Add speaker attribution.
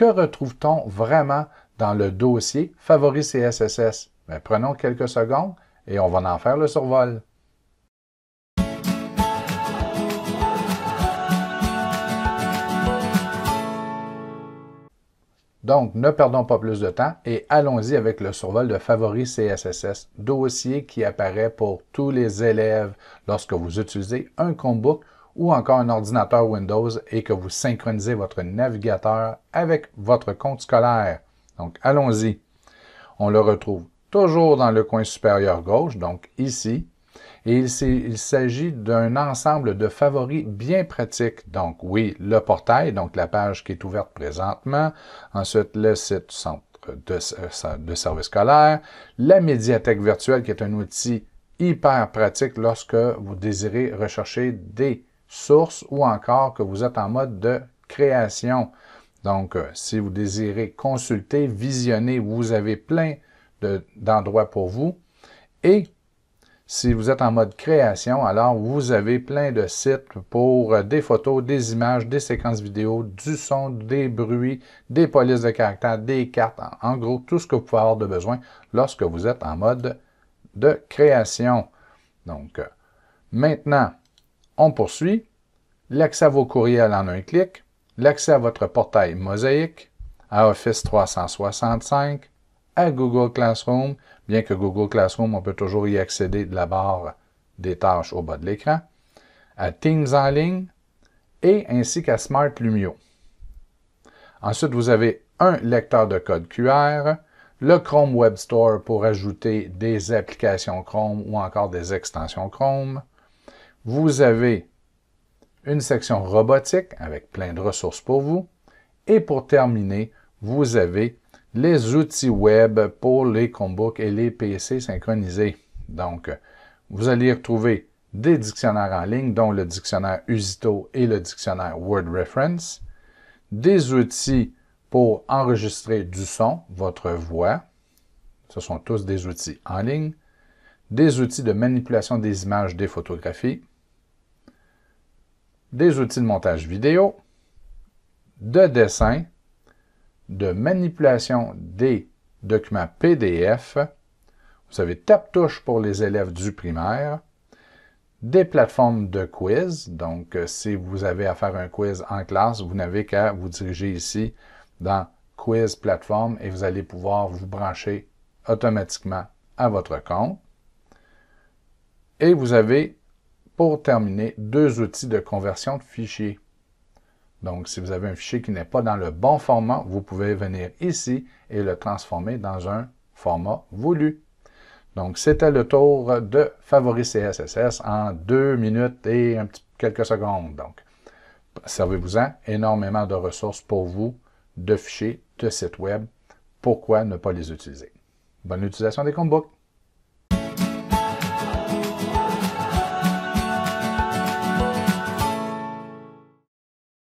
Speaker 1: que retrouve-t-on vraiment dans le dossier Favoris CSSS? Ben, prenons quelques secondes et on va en faire le survol. Donc, ne perdons pas plus de temps et allons-y avec le survol de Favoris CSSS, dossier qui apparaît pour tous les élèves lorsque vous utilisez un Chromebook ou encore un ordinateur Windows et que vous synchronisez votre navigateur avec votre compte scolaire. Donc, allons-y. On le retrouve toujours dans le coin supérieur gauche, donc ici. Et il s'agit d'un ensemble de favoris bien pratiques. Donc oui, le portail, donc la page qui est ouverte présentement. Ensuite, le site centre de service scolaire. La médiathèque virtuelle qui est un outil hyper pratique lorsque vous désirez rechercher des source ou encore que vous êtes en mode de création. Donc, euh, si vous désirez consulter, visionner, vous avez plein d'endroits pour vous. Et si vous êtes en mode création, alors vous avez plein de sites pour euh, des photos, des images, des séquences vidéo, du son, des bruits, des polices de caractères, des cartes, en gros, tout ce que vous pouvez avoir de besoin lorsque vous êtes en mode de création. Donc, euh, maintenant, on poursuit. L'accès à vos courriels en un clic, l'accès à votre portail Mosaïque, à Office 365, à Google Classroom, bien que Google Classroom, on peut toujours y accéder de la barre des tâches au bas de l'écran, à Teams en ligne et ainsi qu'à Smart Lumio. Ensuite, vous avez un lecteur de code QR, le Chrome Web Store pour ajouter des applications Chrome ou encore des extensions Chrome, vous avez une section robotique avec plein de ressources pour vous. Et pour terminer, vous avez les outils web pour les Chromebooks et les PC synchronisés. Donc, vous allez retrouver des dictionnaires en ligne, dont le dictionnaire Usito et le dictionnaire Word Reference, des outils pour enregistrer du son, votre voix, ce sont tous des outils en ligne, des outils de manipulation des images des photographies, des outils de montage vidéo, de dessin, de manipulation des documents PDF. Vous avez tape-touche pour les élèves du primaire, des plateformes de quiz. Donc, euh, si vous avez à faire un quiz en classe, vous n'avez qu'à vous diriger ici dans Quiz plateforme et vous allez pouvoir vous brancher automatiquement à votre compte. Et vous avez, pour terminer, deux outils de conversion de fichiers. Donc, si vous avez un fichier qui n'est pas dans le bon format, vous pouvez venir ici et le transformer dans un format voulu. Donc, c'était le tour de favoriser CSSS en deux minutes et quelques secondes. Donc, servez-vous-en énormément de ressources pour vous, de fichiers, de sites web. Pourquoi ne pas les utiliser? Bonne utilisation des comptebooks!